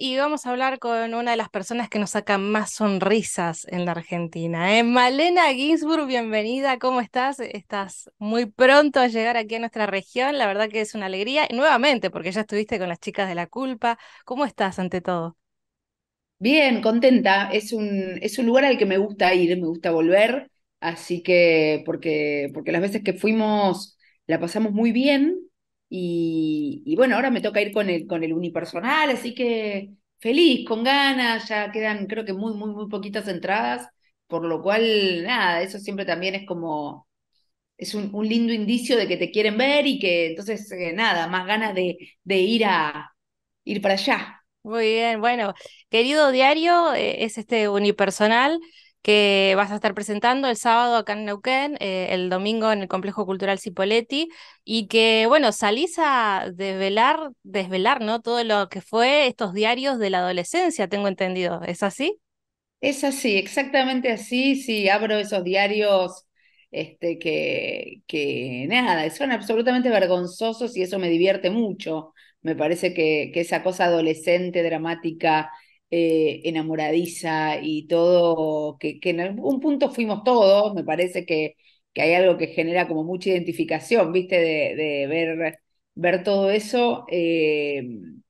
y vamos a hablar con una de las personas que nos saca más sonrisas en la Argentina. ¿eh? Malena Ginsburg, bienvenida, ¿cómo estás? Estás muy pronto a llegar aquí a nuestra región, la verdad que es una alegría. nuevamente, porque ya estuviste con las chicas de la culpa, ¿cómo estás ante todo? Bien, contenta, es un, es un lugar al que me gusta ir, me gusta volver, así que porque, porque las veces que fuimos la pasamos muy bien y, bueno, ahora me toca ir con el, con el unipersonal, así que feliz, con ganas, ya quedan creo que muy, muy, muy poquitas entradas, por lo cual, nada, eso siempre también es como, es un, lindo indicio de que te quieren ver y que entonces, eh, nada, más ganas de, de, ir a, ir para allá. Muy bien, bueno, querido diario, eh, es este unipersonal que vas a estar presentando el sábado acá en Neuquén, eh, el domingo en el Complejo Cultural Cipoletti, y que, bueno, salís a desvelar, desvelar, ¿no? Todo lo que fue estos diarios de la adolescencia, tengo entendido, ¿es así? Es así, exactamente así, sí, abro esos diarios este, que, que nada, son absolutamente vergonzosos y eso me divierte mucho. Me parece que, que esa cosa adolescente, dramática, eh, enamoradiza y todo, que, en algún punto fuimos todos, me parece que, que hay algo que genera como mucha identificación, ¿viste? De, ver, ver todo eso. Eh,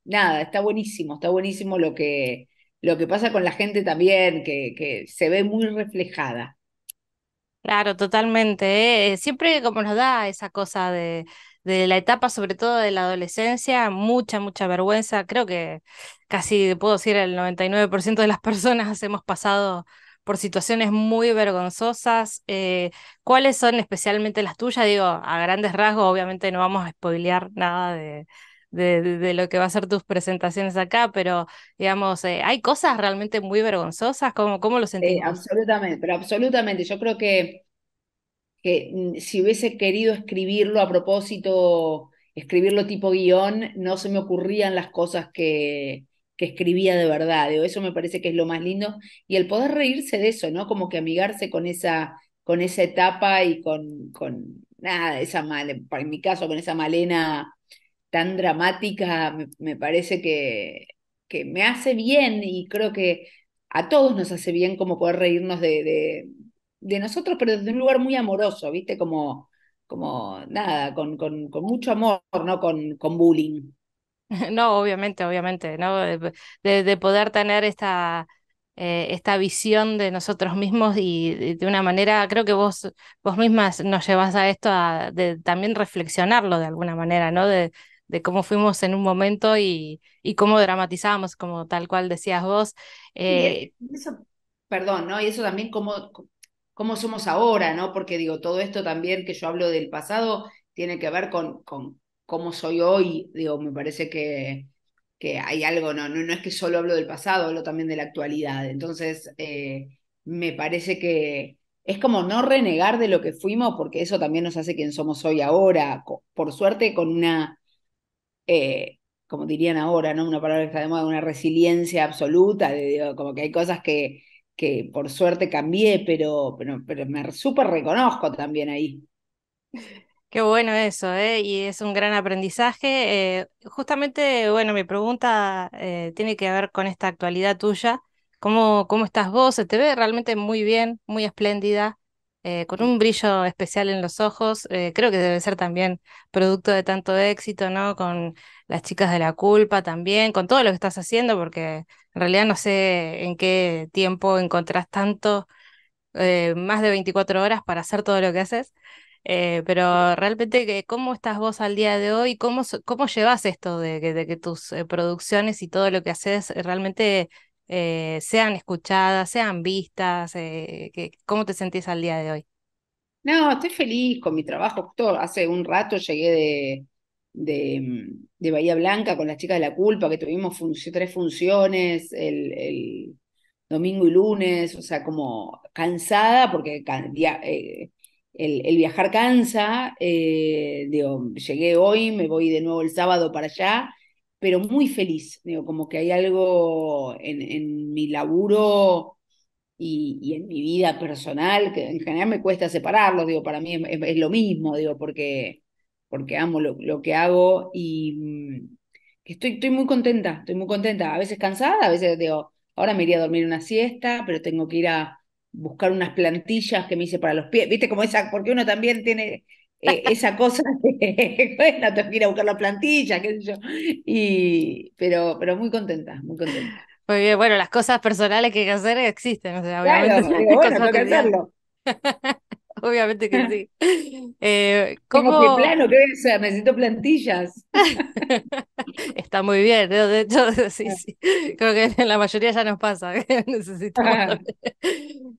nada, está buenísimo, está buenísimo lo que, lo que pasa con la gente también, que, se ve muy reflejada. Claro, totalmente. ¿eh? Siempre como nos da esa cosa de, de la etapa, sobre todo de la adolescencia, mucha, mucha vergüenza. Creo que casi puedo decir el 99% de las personas hemos pasado por situaciones muy vergonzosas. Eh, ¿Cuáles son especialmente las tuyas? Digo, a grandes rasgos, obviamente no vamos a spoilear nada de, lo que va a ser tus presentaciones acá, pero digamos, eh, hay cosas realmente muy vergonzosas, ¿cómo, cómo lo eh, sentís? absolutamente, pero absolutamente. Yo creo que que mm, si hubiese querido escribirlo a propósito, escribirlo tipo guión, no se me ocurrían las cosas que, que escribía de verdad. Eso me parece que es lo más lindo. Y el poder reírse de eso, ¿no? Como que amigarse con esa, con esa etapa y con, con nada, esa en mi caso, con esa malena tan dramática, me, me parece que, que, me hace bien y creo que a todos nos hace bien como poder reírnos de, de de nosotros, pero desde un lugar muy amoroso, ¿viste? Como, como nada, con, con, mucho amor, no con, con bullying. No, obviamente, obviamente, ¿no? De, poder tener esta, eh, esta visión de nosotros mismos y, de una manera, creo que vos, vos mismas nos llevas a esto a de, también reflexionarlo de alguna manera, ¿no? De, cómo fuimos en un momento y, cómo dramatizábamos, como tal cual decías vos. Eh, perdón, ¿no? Y eso también cómo, cómo somos ahora, ¿no? Porque digo, todo esto también que yo hablo del pasado tiene que ver con, con cómo soy hoy, digo, me parece que, que hay algo, ¿no? ¿no? es que solo hablo del pasado, hablo también de la actualidad, entonces eh, me parece que es como no renegar de lo que fuimos, porque eso también nos hace quien somos hoy ahora, por suerte con una... Eh, como dirían ahora, ¿no? Una palabra que está de moda, una resiliencia absoluta, de, como que hay cosas que, que por suerte cambié, pero, pero, pero me súper reconozco también ahí. Qué bueno eso, ¿eh? y es un gran aprendizaje. Eh, justamente, bueno, mi pregunta eh, tiene que ver con esta actualidad tuya. ¿Cómo, cómo estás vos? Se te ve realmente muy bien, muy espléndida, eh, con un brillo especial en los ojos. creo que debe ser también producto de tanto éxito, ¿no? Con las chicas de la culpa también, con todo lo que estás haciendo, porque en realidad no sé en qué tiempo encontrás tanto, eh, más de 24 horas para hacer todo lo que haces, eh, pero realmente cómo estás vos al día de hoy, cómo, cómo llevas esto de, que tus eh, producciones y todo lo que haces realmente sean escuchadas, sean vistas, que, cómo te sentís al día de hoy. No, estoy feliz con mi trabajo. hace un rato llegué de, de, Bahía Blanca con las chicas de la culpa, que tuvimos tres funciones el, domingo y lunes, o sea, como cansada, porque eh, el, viajar cansa, eh, digo, llegué hoy, me voy de nuevo el sábado para allá, pero muy feliz, digo, como que hay algo en, mi laburo. Y, en mi vida personal, que en general me cuesta separarlos, digo, para mí es lo mismo, digo, porque porque amo lo, que hago y mm, estoy, estoy muy contenta, estoy muy contenta. A veces cansada, a veces digo, ahora me iría a dormir una siesta, pero tengo que ir a buscar unas plantillas que me hice para los pies, viste como esa, porque uno también tiene eh, esa cosa de, bueno, tengo que ir a buscar las plantillas, qué sé yo, y, pero, pero muy contenta, muy contenta. Muy bien, bueno, las cosas personales que hay que hacer existen, Claro, que obviamente que sí. Eh, ¿cómo... Como plano, ¿qué Necesito plantillas. Está muy bien, de hecho, sí, ah. sí. Creo que en la mayoría ya nos pasa. necesito ah.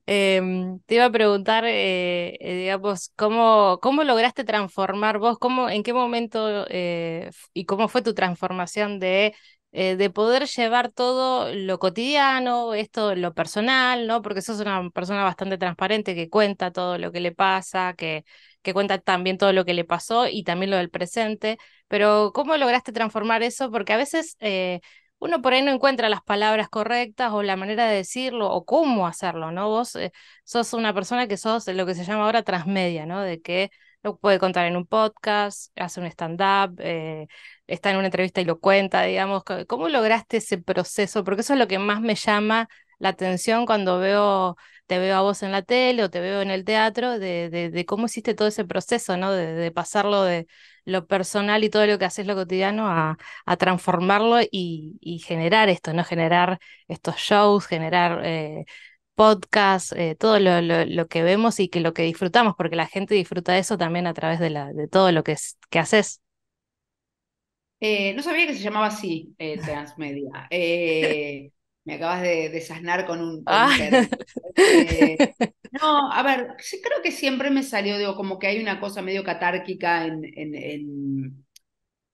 em, te iba a preguntar, eh, eh, digamos, ¿cómo, ¿cómo lograste transformar vos? ¿Cómo, ¿En qué momento y cómo fue tu transformación de eh, de poder llevar todo lo cotidiano, esto, lo personal, ¿no? Porque sos una persona bastante transparente que cuenta todo lo que le pasa, que, que cuenta también todo lo que le pasó y también lo del presente. Pero, ¿cómo lograste transformar eso? Porque a veces eh, uno por ahí no encuentra las palabras correctas o la manera de decirlo o cómo hacerlo, ¿no? Vos eh, sos una persona que sos lo que se llama ahora transmedia, ¿no? De que lo puede contar en un podcast, hace un stand-up, está en una entrevista y lo cuenta, digamos, ¿cómo lograste ese proceso? Porque eso es lo que más me llama la atención cuando veo, te veo a vos en la tele o te veo en el teatro, de, cómo hiciste todo ese proceso, ¿no? De, pasarlo de lo personal y todo lo que haces lo cotidiano a, transformarlo y, generar esto, ¿no? Generar estos shows, generar eh, podcasts, eh, todo lo, que vemos y que lo que disfrutamos, porque la gente disfruta eso también a través de, la, de todo lo que, que haces. Eh, no sabía que se llamaba así, transmedia. Eh, eh, me acabas de, desasnar con un... Ah. no, a ver, creo que siempre me salió, digo, como que hay una cosa medio catárquica en, en,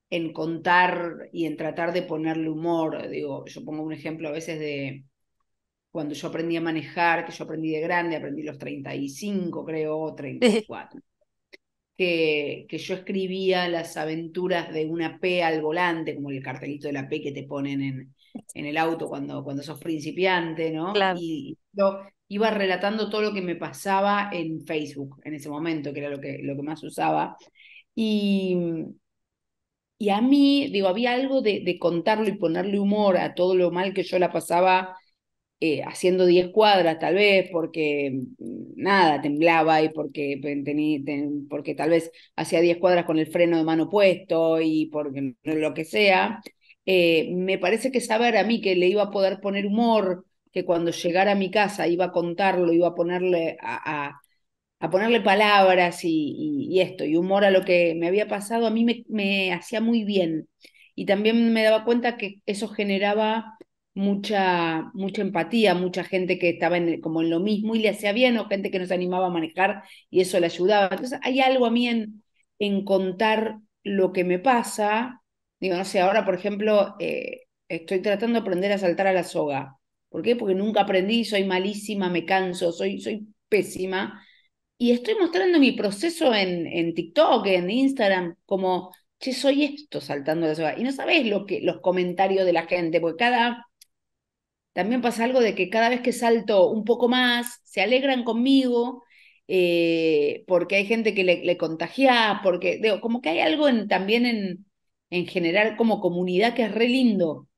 en contar y en tratar de ponerle humor. Digo, yo pongo un ejemplo a veces de cuando yo aprendí a manejar, que yo aprendí de grande, aprendí los 35, creo, 34 que, yo escribía las aventuras de una P al volante, como el cartelito de la P que te ponen en, en el auto cuando, cuando sos principiante, ¿no? Y yo iba relatando todo lo que me pasaba en Facebook en ese momento, que era lo que, lo que más usaba. Y, y a mí, digo, había algo de, de contarlo y ponerle humor a todo lo mal que yo la pasaba eh, haciendo 10 cuadras tal vez porque mm, nada, temblaba y porque, porque tal vez hacía 10 cuadras con el freno de mano puesto y por mm, lo que sea, eh, me parece que saber a mí que le iba a poder poner humor, que cuando llegara a mi casa iba a contarlo, iba a ponerle a, ponerle palabras y, y, y, esto, y humor a lo que me había pasado, a mí me, me hacía muy bien. Y también me daba cuenta que eso generaba mucha, mucha empatía, mucha gente que estaba en, como en lo mismo y le hacía bien, o gente que nos animaba a manejar y eso le ayudaba. Entonces, hay algo a mí en, contar lo que me pasa. Digo, no sé, ahora, por ejemplo, eh, estoy tratando de aprender a saltar a la soga. ¿Por qué? Porque nunca aprendí, soy malísima, me canso, soy, soy pésima. Y estoy mostrando mi proceso en, en TikTok, en Instagram, como, che, soy esto saltando a la soga. Y no sabes lo que, los comentarios de la gente, porque cada también pasa algo de que cada vez que salto un poco más, se alegran conmigo, eh, porque hay gente que le, le contagia, porque digo, como que hay algo también en, en como comunidad que es re lindo.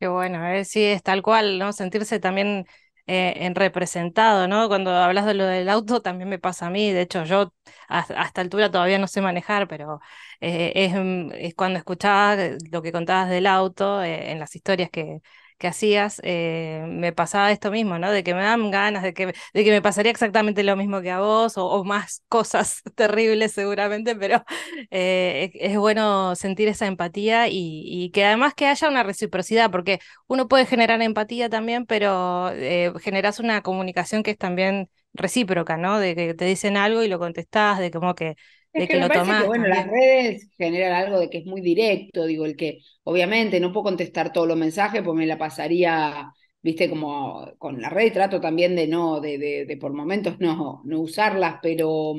Qué bueno, a ver eh, si es tal cual, ¿no? Sentirse también eh, en representado, ¿no? Cuando hablas de lo del auto también me pasa a mí, de hecho yo a, esta altura todavía no sé manejar, pero es, es, cuando escuchaba lo que contabas del auto en las historias que, que hacías, eh, me pasaba esto mismo, ¿no? De que me dan ganas, de que, de que me pasaría exactamente lo mismo que a vos, o, más cosas terribles seguramente, pero eh, e, es, bueno sentir esa empatía y, que además que haya una reciprocidad, porque uno puede generar empatía también, pero eh, generas una comunicación que es también recíproca, ¿no? De que te dicen algo y lo contestás, de como que que, que Bueno, las redes generan algo de que es muy directo, digo, el que obviamente no puedo contestar todos los mensajes, pues me la pasaría, viste, como con la red, trato también de no, de, de, por momentos no, no usarlas, pero,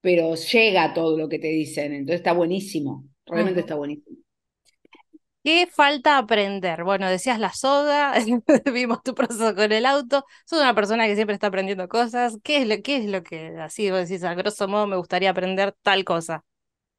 pero llega todo lo que te dicen, entonces está buenísimo, realmente está buenísimo. ¿Qué falta aprender? Bueno, decías la soda, vimos tu proceso con el auto, sos una persona que siempre está aprendiendo cosas. ¿Qué es lo, qué es lo que así vos decís, a grosso modo, me gustaría aprender tal cosa?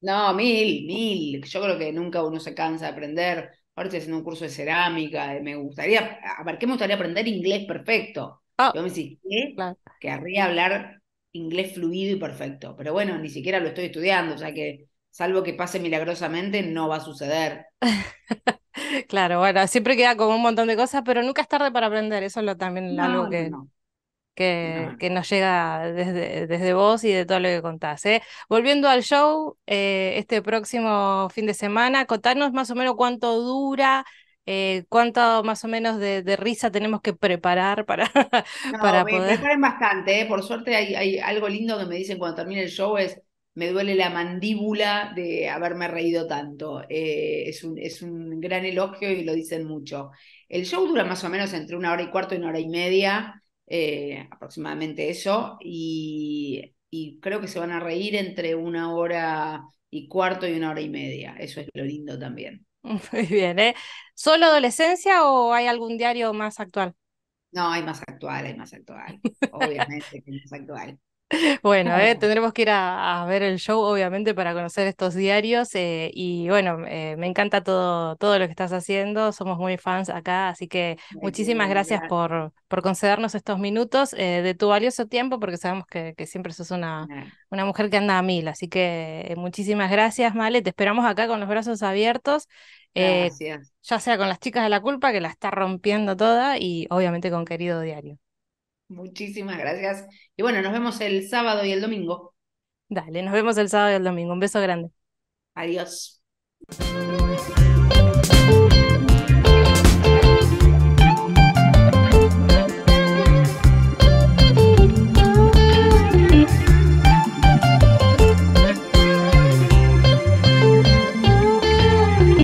No, mil, mil. Yo creo que nunca uno se cansa de aprender. aparte estoy haciendo un curso de cerámica, eh, me gustaría, ver qué me gustaría aprender inglés perfecto? Ah, yo me decís, ¿qué? Querría hablar inglés fluido y perfecto, pero bueno, ni siquiera lo estoy estudiando, o sea que salvo que pase milagrosamente, no va a suceder. claro, bueno, siempre queda como un montón de cosas, pero nunca es tarde para aprender, eso lo, también algo que... Que, nos llega desde, desde, vos y de todo lo que contás. ¿eh? Volviendo al show, eh, este próximo fin de semana, contanos más o menos cuánto dura, eh, cuánto más o menos de, risa tenemos que preparar para, no, para me bastante, por suerte hay, hay, algo lindo que me dicen cuando termine el show, es me duele la mandíbula de haberme reído tanto. Eh, es, un, es, un, gran elogio y lo dicen mucho. El show dura más o menos entre una hora y cuarto y una hora y media, eh, aproximadamente eso, y, creo que se van a reír entre una hora y cuarto y una hora y media. Eso es lo lindo también. Muy bien, ¿eh? ¿Solo adolescencia o hay algún diario más actual? No, hay más actual, hay más actual. Obviamente que hay más actual. Eh, bueno, tendremos que ir a, ver el show, obviamente, para conocer estos diarios. Eh, y bueno, eh, me encanta todo, todo lo que estás haciendo. Somos muy fans acá, así que muchísimas gracias por, por concedernos estos minutos de tu valioso tiempo, porque sabemos que, siempre sos una, una, mujer que anda a mil. Así que muchísimas gracias, Male. Te esperamos acá con los brazos abiertos. ya sea con las chicas de la culpa, que la está rompiendo toda, y obviamente con Querido Diario. Muchísimas gracias. Y bueno, nos vemos el sábado y el domingo. Dale, nos vemos el sábado y el domingo. Un beso grande. Adiós.